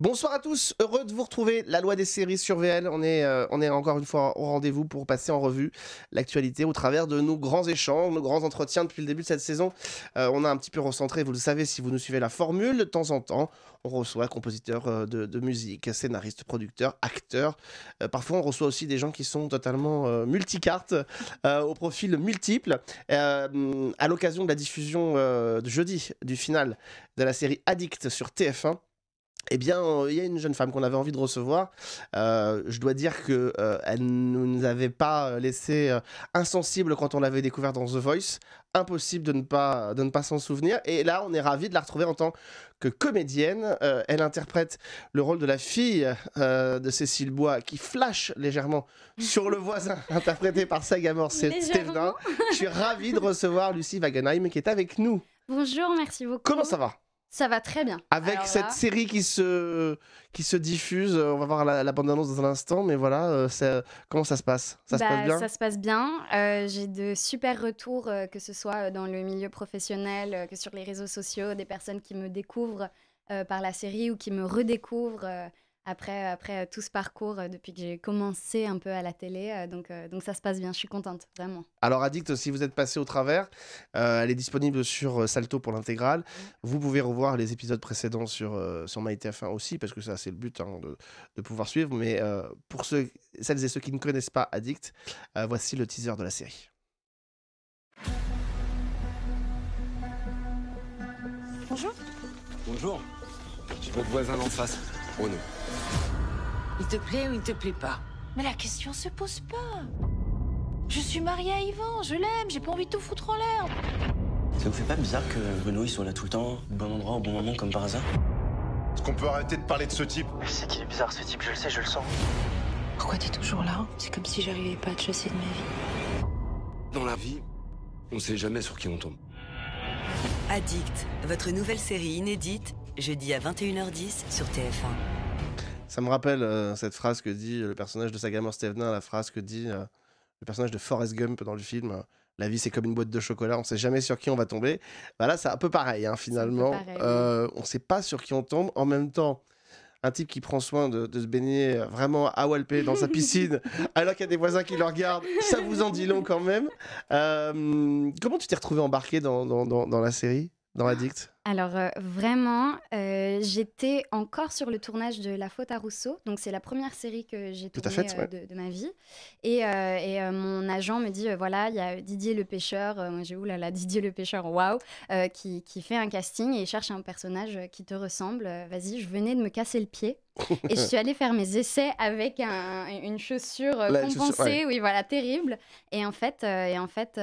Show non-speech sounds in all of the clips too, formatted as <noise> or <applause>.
Bonsoir à tous, heureux de vous retrouver. La loi des séries sur VL, on est, euh, on est encore une fois au rendez-vous pour passer en revue l'actualité au travers de nos grands échanges, nos grands entretiens depuis le début de cette saison. Euh, on a un petit peu recentré, vous le savez si vous nous suivez la formule, de temps en temps, on reçoit compositeurs euh, de, musique, scénaristes, producteurs, acteurs. parfois, on reçoit aussi des gens qui sont totalement multicartes, au profil multiple. à l'occasion de la diffusion de jeudi du final de la série Addict sur TF1, eh bien, il y a une jeune femme qu'on avait envie de recevoir. Euh, je dois dire que euh, elle ne nous avait pas laissé euh, insensible quand on l'avait découverte dans The Voice. Impossible de ne pas de pas s'en souvenir. Et là, on est ravi de la retrouver en tant que comédienne. elle interprète le rôle de la fille de Cécile Bois, qui flash légèrement sur le voisin, <laughs> interprété par Sagamore Stephen. Je suis ravi de recevoir Lucie Wagenheim qui est avec nous. Bonjour, merci beaucoup. Comment ça va ça va très bien. Avec cette série qui se, qui se diffuse, euh, on va voir la, bande-annonce dans un instant, mais voilà, euh, comment ça se passe bah, Ça se passe bien Ça se passe bien. J'ai de super retours, euh, que ce soit dans le milieu professionnel, que sur les réseaux sociaux, des personnes qui me découvrent par la série ou qui me redécouvrent après, après euh, tout ce parcours euh, depuis que j'ai commencé un peu à la télé. Euh, donc, donc ça se passe bien, je suis contente, vraiment. Alors Addict, si vous êtes passé au travers, elle est disponible sur Salto pour l'intégrale. Vous pouvez revoir les épisodes précédents sur, sur MyTF1 aussi, parce que ça c'est le but hein, de, pouvoir suivre. Mais pour ceux, celles et ceux qui ne connaissent pas Addict, voici le teaser de la série. Bonjour. Bonjour. J'ai votre voisin d'en face non. Il te plaît ou il te plaît pas Mais la question se pose pas. Je suis mariée à Yvan, je l'aime, j'ai pas envie de tout foutre en l'air. Ça vous fait pas bizarre que Bruno il soit là tout le temps, au bon endroit, au bon moment, comme par hasard Est-ce qu'on peut arrêter de parler de ce type C'est qu'il est bizarre ce type, je le sais, je le sens. Pourquoi t'es toujours là C'est comme si j'arrivais pas à te chasser de ma vie. Dans la vie, on sait jamais sur qui on tombe. Addict, votre nouvelle série inédite jeudi à 21h10 sur TF1. Ça me rappelle euh, cette phrase que dit euh, le personnage de Sagamore Stevenin, la phrase que dit euh, le personnage de Forrest Gump dans le film. La vie, c'est comme une boîte de chocolat, on sait jamais sur qui on va tomber. Voilà, bah là, c'est un peu pareil, hein, finalement. on sait pas sur qui on tombe. En même temps, un type qui prend soin de, se baigner vraiment à Walpé dans sa <laughs> piscine, alors qu'il y a des voisins qui le regardent, ça vous en dit long quand même. comment tu t'es retrouvé embarqué dans, dans, dans la série, dans Addict alors euh, vraiment, euh, j'étais encore sur le tournage de La Faute à Rousseau, donc c'est la première série que j'ai tournée fait, euh, de, ma vie. Et, mon agent me dit, voilà, il y a Didier le Pêcheur, moi j'ai là Didier le Pêcheur, waouh, qui, fait un casting et cherche un personnage qui te ressemble. Vas-y, je venais de me casser le pied. <laughs> et je suis allée faire mes essais avec une chaussure compensée, oui voilà, terrible. Et en fait, et en fait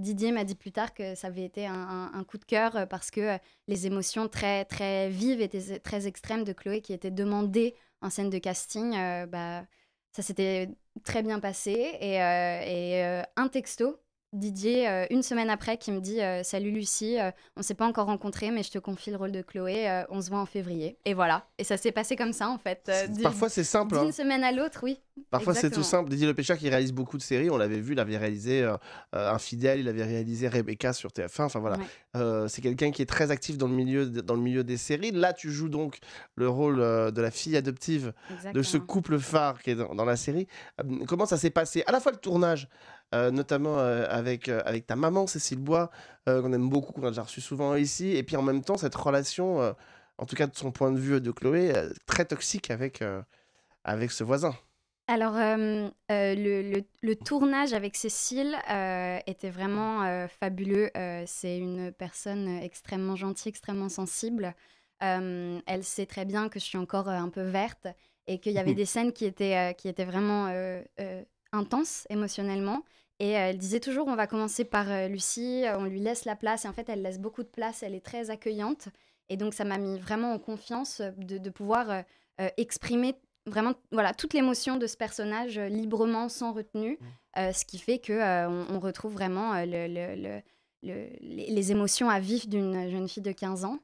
Didier m'a dit plus tard que ça avait été un, un coup de cœur parce que euh, les émotions très, très vives et très extrêmes de Chloé qui était demandée en scène de casting, euh, bah, ça s'était très bien passé. Et, euh, un texto, Didier, une semaine après, qui me dit Salut Lucie, on ne s'est pas encore rencontré mais je te confie le rôle de Chloé, on se voit en février. Et voilà. Et ça s'est passé comme ça, en fait. Parfois, c'est simple. Hein. D'une semaine à l'autre, oui. Parfois, c'est tout simple. Didier Le pêcheur qui réalise beaucoup de séries, on l'avait vu, il avait réalisé Un euh, euh, Infidèle, il avait réalisé Rebecca sur TF1. Enfin voilà, euh, c'est quelqu'un qui est très actif dans le, milieu dans le milieu des séries. Là, tu joues donc le rôle de la fille adoptive de ce couple phare qui est dans, la série. Comment ça s'est passé À la fois le tournage, notamment avec, avec ta maman, Cécile Bois, qu'on aime beaucoup, qu'on a déjà reçu souvent ici, et puis en même temps, cette relation, en tout cas de son point de vue de Chloé, très toxique avec, avec ce voisin. Alors, euh, euh, le, tournage avec Cécile euh, était vraiment fabuleux. c'est une personne extrêmement gentille, extrêmement sensible. elle sait très bien que je suis encore un peu verte et qu'il y avait mmh des scènes qui étaient, qui étaient vraiment intenses émotionnellement. Et elle disait toujours, on va commencer par Lucie, on lui laisse la place. Et en fait, elle laisse beaucoup de place, elle est très accueillante. Et donc, ça m'a mis vraiment en confiance de, de pouvoir exprimer vraiment voilà toute l'émotion de ce personnage euh, librement sans retenue mm. euh, ce qui fait que euh, on, retrouve vraiment les émotions à vif d'une jeune fille de 15 ans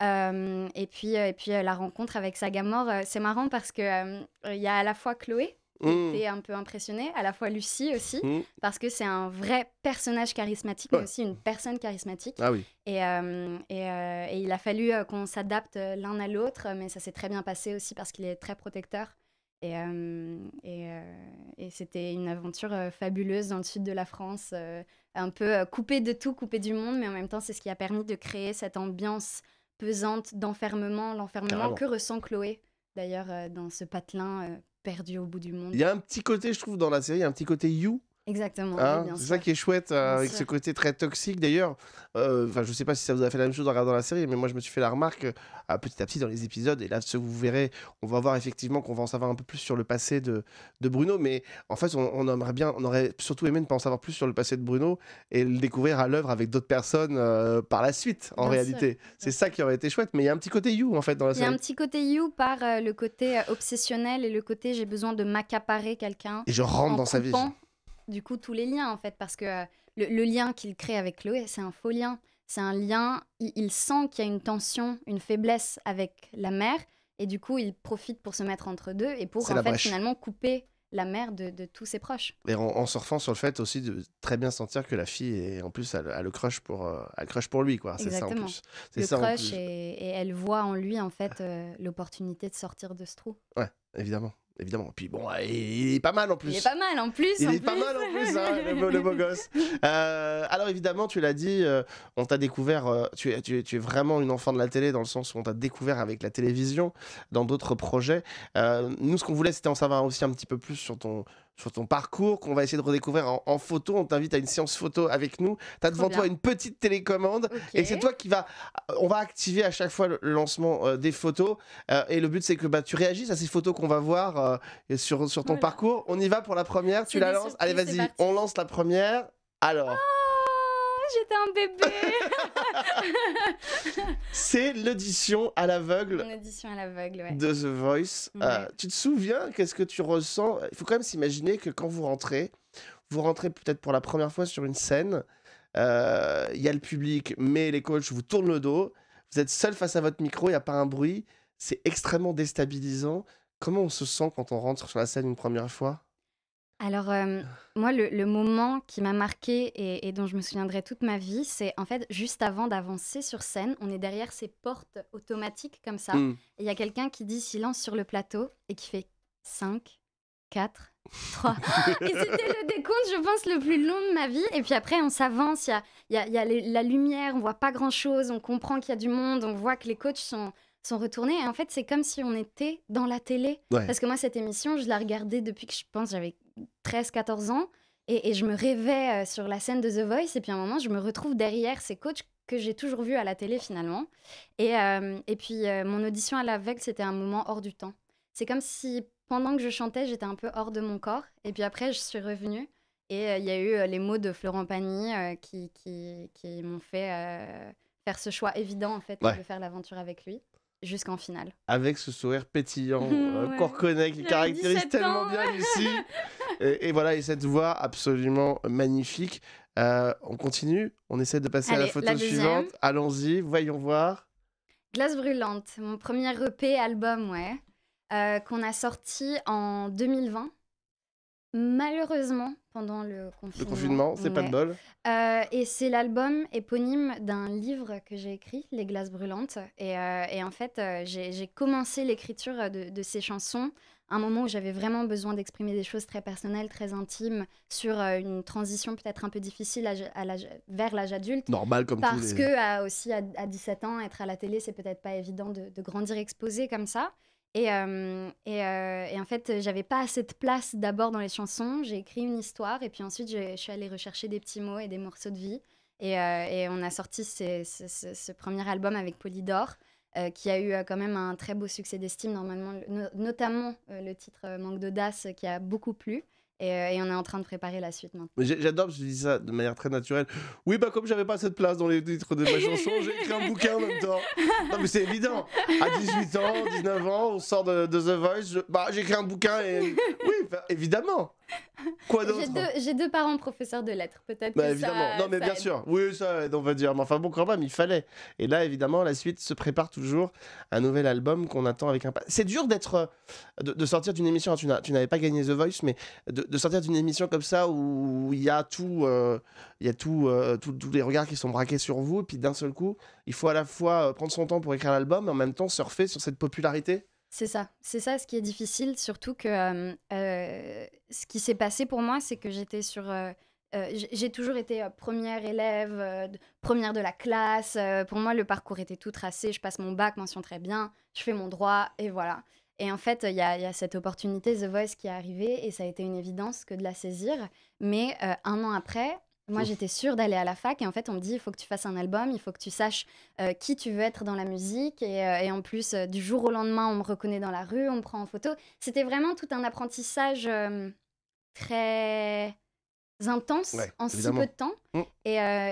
et puis et puis la rencontre avec Sagamore c'est marrant parce que il y a à la fois Chloé j'ai mmh. été un peu impressionnée, à la fois Lucie aussi, mmh. parce que c'est un vrai personnage charismatique, mais aussi une personne charismatique. Ah oui. Et, euh, et, euh, et il a fallu euh, qu'on s'adapte l'un à l'autre, mais ça s'est très bien passé aussi parce qu'il est très protecteur. Et, et, et c'était une aventure fabuleuse dans le sud de la France, un peu coupée de tout, coupée du monde, mais en même temps, c'est ce qui a permis de créer cette ambiance pesante d'enfermement, l'enfermement que ressent Chloé, d'ailleurs, dans ce patelin perdu au bout du monde. Il y a un petit côté, je trouve, dans la série, un petit côté You Exactement. Hein, c'est ça qui est chouette euh, avec ce côté très toxique d'ailleurs. Euh, enfin, je sais pas si ça vous a fait la même chose en regardant la série, mais moi je me suis fait la remarque euh, petit à petit dans les épisodes. Et là, ce que vous verrez, on va voir effectivement qu'on va en savoir un peu plus sur le passé de, Bruno. Mais en fait, on, aimerait bien, on aurait surtout aimé ne pas en savoir plus sur le passé de Bruno et le découvrir à l'œuvre avec d'autres personnes par la suite. En réalité, c'est ça qui aurait été chouette. Mais il y a un petit côté you en fait dans la série. Il y a un petit côté you par le côté obsessionnel et le côté j'ai besoin de m'accaparer quelqu'un. Et je rentre dans sa vie du coup tous les liens en fait, parce que euh, le, lien qu'il crée avec Chloé, c'est un faux lien. C'est un lien, il, sent qu'il y a une tension, une faiblesse avec la mère, et du coup il profite pour se mettre entre deux et pour en finalement couper la mère de, tous ses proches. Et en, surfant sur le fait aussi de très bien sentir que la fille est en plus elle, le crush pour euh, elle crush pour lui quoi. C'est ça en plus. Le crush Et, elle voit en lui en fait euh, l'opportunité de sortir de ce trou. Ouais évidemment évidemment. Puis bon, euh, il est pas mal en plus. Il est pas mal en plus. Il est pas mal en plus, hein, le, beau, gosse. <laughs> Euh, alors évidemment, tu l'as dit, euh, on t'a découvert, tu, tu, es, vraiment une enfant de la télé dans le sens où on t'a découvert avec la télévision, dans d'autres projets. nous, ce qu'on voulait, c'était en savoir aussi un petit peu plus sur ton, sur ton parcours qu'on va essayer de redécouvrir en, photo. On t'invite à une séance photo avec nous. Tu as devant toi une petite télécommande et c'est toi qui va. On va activer à chaque fois le lancement euh, des photos euh, et le but c'est que bah, tu réagisses à ces photos qu'on va voir euh, sur, sur ton parcours. On y va pour la première, tu la lances. Allez, vas-y, on lance la première. Alors. Ah, j'étais un bébé. <laughs> c'est l'audition à l'aveugle. L'audition à l'aveugle, ouais. De The Voice. Euh, tu te souviens Qu'est-ce que tu ressens Il faut quand même s'imaginer que quand vous rentrez, vous rentrez peut-être pour la première fois sur une scène. Euh, il y a le public, mais les coachs vous tournent le dos. Vous êtes seul face à votre micro, il n'y a pas un bruit. C'est extrêmement déstabilisant. Comment on se sent quand on rentre sur la scène une première fois alors, euh, moi, le, moment qui m'a marqué et, dont je me souviendrai toute ma vie, c'est en fait juste avant d'avancer sur scène, on est derrière ces portes automatiques comme ça. Hmm. il y a quelqu'un qui dit silence sur le plateau et qui fait 5, 4, 3. et c'était le décompte, je pense, le plus long de ma vie. Et puis après, on s'avance, il y a, la lumière, on voit pas grand-chose, on comprend qu'il y a du monde, on voit que les coachs sont sont retournés. Et en fait, c'est comme si on était dans la télé. Parce que moi, cette émission, je la regardais depuis que je pense j'avais 13-14 ans. Et, je me rêvais euh, sur la scène de The Voice. Et puis à un moment, je me retrouve derrière ces coachs que j'ai toujours vus à la télé finalement. Et, euh, et puis euh, mon audition à la veille c'était un moment hors du temps. C'est comme si pendant que je chantais, j'étais un peu hors de mon corps. Et puis après, je suis revenue. Et il y a eu les mots de Florent Pagny qui, qui, m'ont fait faire ce choix évident en fait de faire l'aventure avec lui jusqu'en finale. Avec ce sourire pétillant <laughs> euh, qu'on reconnaît, qui caractérise tellement bien Lucie. <laughs> et, voilà, et cette voix absolument magnifique. Euh, on continue, on essaie de passer à la photo suivante. Allons-y, voyons voir. Glace brûlante, mon premier EP album, ouais, euh, qu'on a sorti en 2020. Malheureusement, pendant le confinement. Le confinement, c'est pas de bol. Euh, et c'est l'album éponyme d'un livre que j'ai écrit, Les Glaces Brûlantes. Et, en fait, j'ai commencé l'écriture de, ces chansons un moment où j'avais vraiment besoin d'exprimer des choses très personnelles, très intimes, sur euh, une transition peut-être un peu difficile à, à vers l'âge adulte. Normal comme Parce les... que aussi à, 17 ans, être à la télé, c'est peut-être pas évident de, grandir exposé comme ça. Et, euh, euh, et, en fait, j'avais pas assez de place d'abord dans les chansons. J'ai écrit une histoire et puis ensuite, je, suis allée rechercher des petits mots et des morceaux de vie. Et, et, on a sorti ce premier album avec Polydor. Euh, qui a eu euh, quand même un très beau succès d'estime, normalement, notamment euh, le titre Manque d'audace qui a beaucoup plu. Et, on est en train de préparer la suite maintenant. J'adore, je dis ça de manière très naturelle. Oui, bah comme j'avais pas cette place dans les titres de ma chanson, <laughs> j'ai écrit un bouquin en même temps. Non, mais c'est évident. À 18 ans, 19 ans, on sort de, The Voice. j'ai bah, écrit un bouquin et. Oui, évidemment. Quoi d'autre J'ai deux, parents professeurs de lettres, peut-être. Bah, évidemment, non mais bien sûr, oui, ça on va dire. Mais enfin bon, quand même, il fallait. Et là, évidemment, la suite se prépare toujours un nouvel album qu'on attend avec un. C'est dur d'être. Euh, de, sortir d'une émission, tu n'avais pas gagné The Voice, mais de, sortir d'une émission comme ça où il y a tout. Euh, il euh, tout, tous les regards qui sont braqués sur vous, et puis d'un seul coup, il faut à la fois prendre son temps pour écrire l'album, et en même temps surfer sur cette popularité c'est ça, c'est ça ce qui est difficile, surtout que ce qui s'est passé pour moi, c'est que j'étais sur... j'ai toujours été première élève, première de la classe. pour moi, le parcours était tout tracé. Je passe mon bac, mention très bien, je fais mon droit, et voilà. Et en fait, il y, y, a cette opportunité The Voice qui est arrivée, et ça a été une évidence que de la saisir. Mais un an après, moi, j'étais sûre d'aller à la fac et en fait, on me dit il faut que tu fasses un album, il faut que tu saches euh, qui tu veux être dans la musique. Et, euh, et en plus, euh, du jour au lendemain, on me reconnaît dans la rue, on me prend en photo. C'était vraiment tout un apprentissage très intense en si peu de temps. Mm.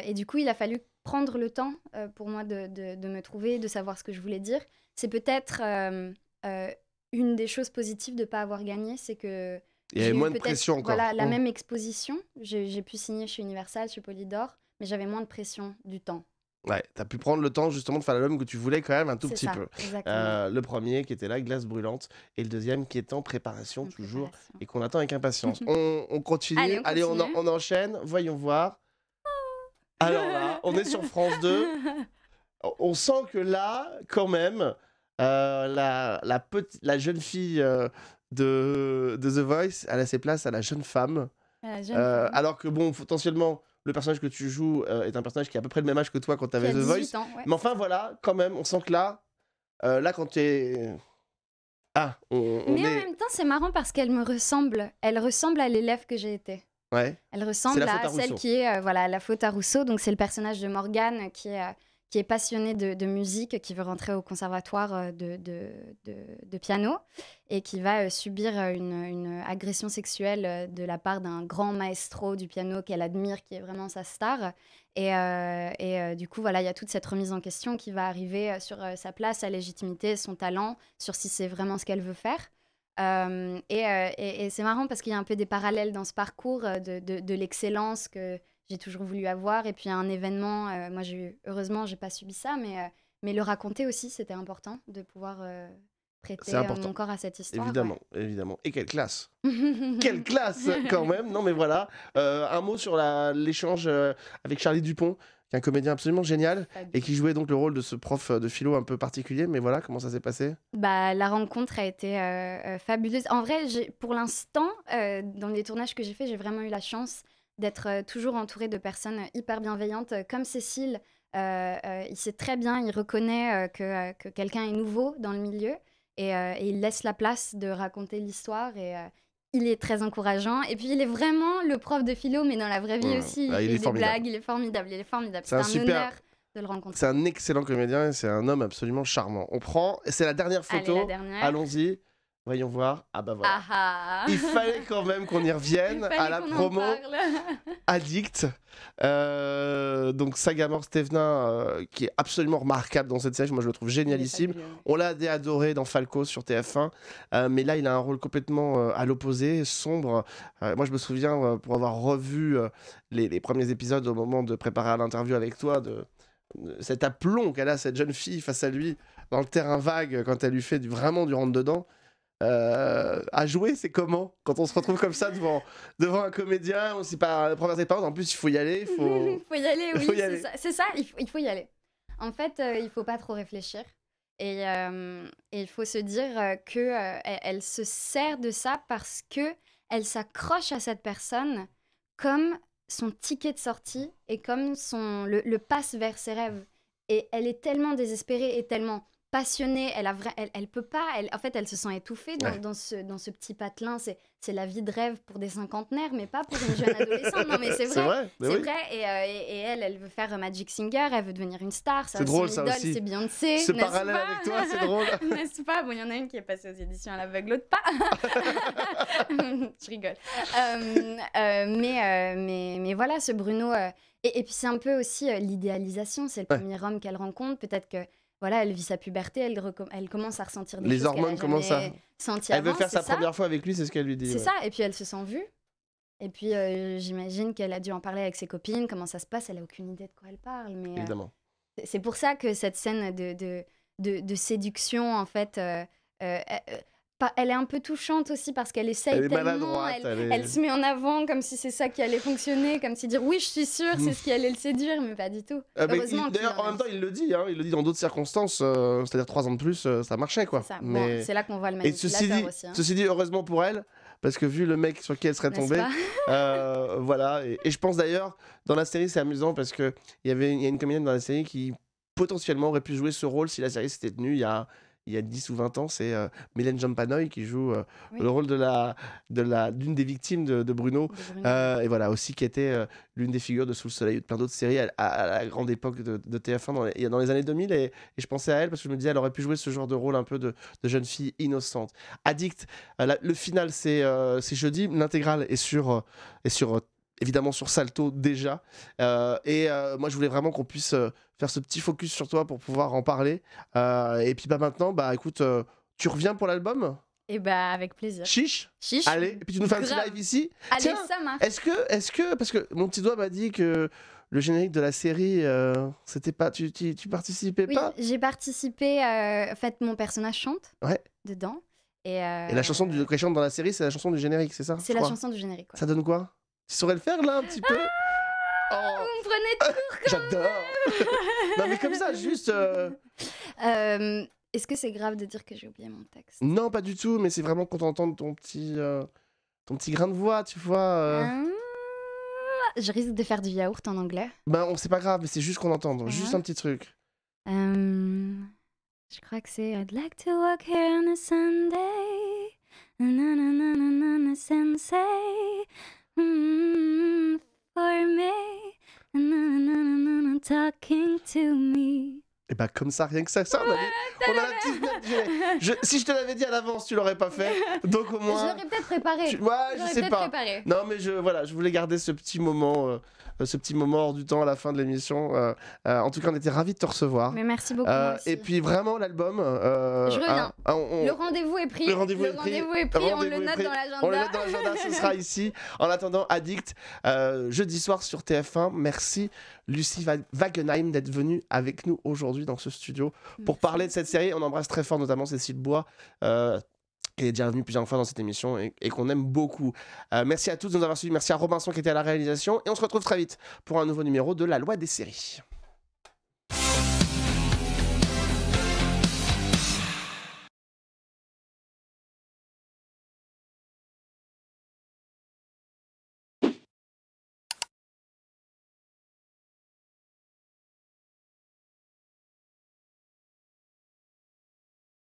Et, du coup, il a fallu prendre le temps pour moi de, de, de, me trouver, de savoir ce que je voulais dire. C'est peut-être une des choses positives de ne pas avoir gagné, c'est que il y avait moins de pression encore. Voilà, la même exposition. J'ai pu signer chez Universal, chez Polydor, mais j'avais moins de pression du temps. Ouais, t'as pu prendre le temps justement de faire l'album que tu voulais quand même un tout petit peu. Euh, le premier qui était la Glace Brûlante, et le deuxième qui est en préparation toujours et qu'on attend avec impatience. <laughs> on, continue, allez, on, enchaîne, voyons voir. Ah. Alors là, on est sur France 2. <laughs> On sent que là, quand même, euh, la, petite, la jeune fille euh, de, de The Voice, elle a ses places à la jeune femme. Euh, alors que, bon, potentiellement, le personnage que tu joues euh, est un personnage qui a à peu près le même âge que toi quand tu avais The Voice. Mais enfin, voilà, quand même, on sent que là, euh, là, quand tu es. Ah, Mais en même temps, c'est marrant parce qu'elle me ressemble. Elle ressemble à l'élève que j'ai été. Ouais. Elle ressemble à, celle qui est, voilà, la faute à Rousseau. Donc, c'est le personnage de Morgane qui est qui est passionnée de, musique, qui veut rentrer au conservatoire euh, de, de, de piano et qui va euh, subir euh, une, une, agression sexuelle de la part d'un grand maestro du piano qu'elle admire, qui est vraiment sa star. Et, et du coup, voilà, il y a toute cette remise en question qui va arriver sur sa place, sa légitimité, son talent, sur si c'est vraiment ce qu'elle veut faire. et, et, et c'est marrant parce qu'il y a un peu des parallèles dans ce parcours de, l'excellence que j'ai toujours voulu avoir. Et puis un événement, euh, moi j'ai heureusement j'ai pas subi ça, mais, euh, mais le raconter aussi c'était important de pouvoir euh, prêter mon corps à cette histoire. Évidemment, évidemment. Et quelle classe <laughs> Quelle classe quand même Non mais voilà, un mot sur l'échange avec Charlie Dupont qui est un comédien absolument génial et qui jouait donc le rôle de ce prof de philo un peu particulier. Mais voilà, comment ça s'est passé Bah, la rencontre a été fabuleuse. En vrai, pour l'instant, dans les tournages que j'ai fait, j'ai vraiment eu la chance d'être euh, toujours entouré de personnes euh, hyper bienveillantes euh, comme Cécile. il sait très bien, il reconnaît que, quelqu'un est nouveau dans le milieu et, il laisse la place de raconter l'histoire et il est très encourageant. Et puis, il est vraiment le prof de philo, mais dans la vraie vie aussi. il, est, il est formidable, il est formidable. C'est un, super... de le rencontrer. C'est un excellent comédien et c'est un homme absolument charmant. On prend, c'est la dernière photo. Allons-y. Voyons voir. Ah bah voilà. Ah ah. Il fallait quand même qu'on y revienne à la promo <laughs> Addict. Euh, donc Sagamore Stevenin, euh, qui est absolument remarquable dans cette série, moi je le trouve génialissime. On l'a adoré dans Falco sur TF1, euh, mais là il a un rôle complètement à l'opposé, sombre. moi je me souviens, pour avoir revu les, premiers épisodes au moment de préparer l'interview avec toi, de, cet aplomb qu'elle a, cette jeune fille face à lui, dans le terrain vague, quand elle lui fait vraiment du rentre-dedans. Euh, à jouer, c'est comment Quand on se retrouve comme ça devant, devant un comédien, on ne sait pas la première paroles. en plus il faut y aller. Il faut, <laughs> faut y aller, <laughs> oui, c'est ça, il, faut, y aller. En fait, euh, il faut pas trop réfléchir. Et, euh, il faut se dire qu'elle elle se sert de ça parce que elle s'accroche à cette personne comme son ticket de sortie et comme son, le passe vers ses rêves. Et elle est tellement désespérée et tellement passionnée, elle a elle, elle, peut pas, elle, en fait, elle se sent étouffée dans, ce, dans ce petit patelin. C'est, c'est la vie de rêve pour des cinquantenaires, mais pas pour une jeune adolescente. Non, mais c'est vrai. <laughs> C'est vrai. Euh, et, et, elle, elle veut faire Magic Singer, elle veut devenir une star. Ça, c'est drôle, idole, ça aussi. C'est Beyoncé. Ce parallèle avec toi, c'est drôle. <laughs> n'est-ce pas Bon, il y en a une qui est passée aux éditions à l'aveugle, l'autre pas. <laughs> Je rigole. Euh, euh, mais, mais, voilà, ce Bruno. Et, et, puis c'est un peu aussi l'idéalisation. C'est le premier homme qu'elle rencontre. Peut-être que voilà, elle vit sa puberté, elle, commence à ressentir des les hormones commencent à sentir. Elle veut faire sa première fois avec lui, c'est ce qu'elle lui dit. C'est ça, et puis elle se sent vue. Et puis euh, j'imagine qu'elle a dû en parler avec ses copines, comment ça se passe, elle a aucune idée de quoi elle parle. Mais, euh, Évidemment. c'est pour ça que cette scène de, séduction, en fait, euh, elle est un peu touchante aussi parce qu'elle essaye elle tellement, elle, se met en avant comme si c'est ça qui allait fonctionner, comme si dire oui je suis sûre c'est mmh. ce qui allait le séduire, mais pas du tout. Ah, d'ailleurs en même temps il le dit, hein, il le dit dans d'autres circonstances, euh, c'est-à-dire trois ans de plus euh, ça marchait quoi. C'est mais... bon, là qu'on voit le manipulateur Et ceci dit, aussi. Hein. heureusement pour elle, parce que vu le mec sur qui elle serait tombée, euh, <laughs> voilà. Et, je pense d'ailleurs, dans la série, c'est amusant parce qu'il y avait une comédienne dans la série qui potentiellement aurait pu jouer ce rôle si la série s'était tenue il y a il y a 10 ou 20 ans, c'est euh, Mylène qui joue euh, le rôle de la d'une des victimes de, Bruno, euh, et voilà aussi qui était euh, l'une des figures de Sous le soleil et de plein d'autres séries à, la grande époque de, TF1 dans les, dans les, années 2000 et, je pensais à elle parce que je me disais elle aurait pu jouer ce genre de rôle un peu de, jeune fille innocente. Addict, le final c'est jeudi, l'intégrale est sur est sur évidemment sur Salto déjà. Euh, et euh, moi, je voulais vraiment qu'on puisse euh, faire ce petit focus sur toi pour pouvoir en parler. et puis bah, maintenant, bah écoute, tu reviens pour l'album et eh bah avec plaisir. Chiche Chiche. Allez, et puis tu nous fais un petit live ici. Allez, Est-ce que, est-ce que, parce que mon petit doigt m'a dit que le générique de la série, c'était pas, tu, tu, participais oui, pas J'ai participé. en fait, mon personnage chante. Ouais. Dedans. Et, la chanson du, chante dans la série, c'est la chanson du générique, c'est ça C'est la chanson du générique. Ça donne quoi tu saurais le faire là un petit peu ah, oh. Vous me prenez de J'adore Non mais comme ça, juste. Euh, euh, est-ce que c'est grave de dire que j'ai oublié mon texte Non, pas du tout, mais c'est vraiment qu'on t'entende ton petit, euh, ton petit grain de voix, tu vois. Ah, je risque de faire du yaourt en anglais. Ben, on c'est pas grave, mais c'est juste qu'on entende, juste un petit truc. je crois que c'est I'd like to walk here on a Sunday. Na na na na na, na sensei. Et bah comme ça, rien que ça, ça on, a la Si je te l'avais dit à l'avance, tu l'aurais pas fait. Donc au moins. Je l'aurais peut-être préparé. je sais pas. Non mais je voilà, je voulais garder ce petit moment. Euh, ce petit moment hors du temps à la fin de l'émission. Euh, euh, en tout cas, on était ravis de te recevoir. Mais merci beaucoup. et puis vraiment, l'album. Je reviens. Ah, le rendez-vous est pris. Le rendez-vous est, pris. On le note dans l'agenda. On le note dans l'agenda. ce sera <laughs> ici. En attendant, Addict, jeudi soir sur TF1. Merci Lucie Wagenheim d'être venue avec nous aujourd'hui dans ce studio pour parler de cette série. On embrasse très fort notamment Cécile Bois, qui est déjà revenu plusieurs fois dans cette émission et, qu'on aime beaucoup. Euh, merci à tous de nous avoir suivis. Merci à Robinson qui était à la réalisation. Et on se retrouve très vite pour un nouveau numéro de La Loi des séries.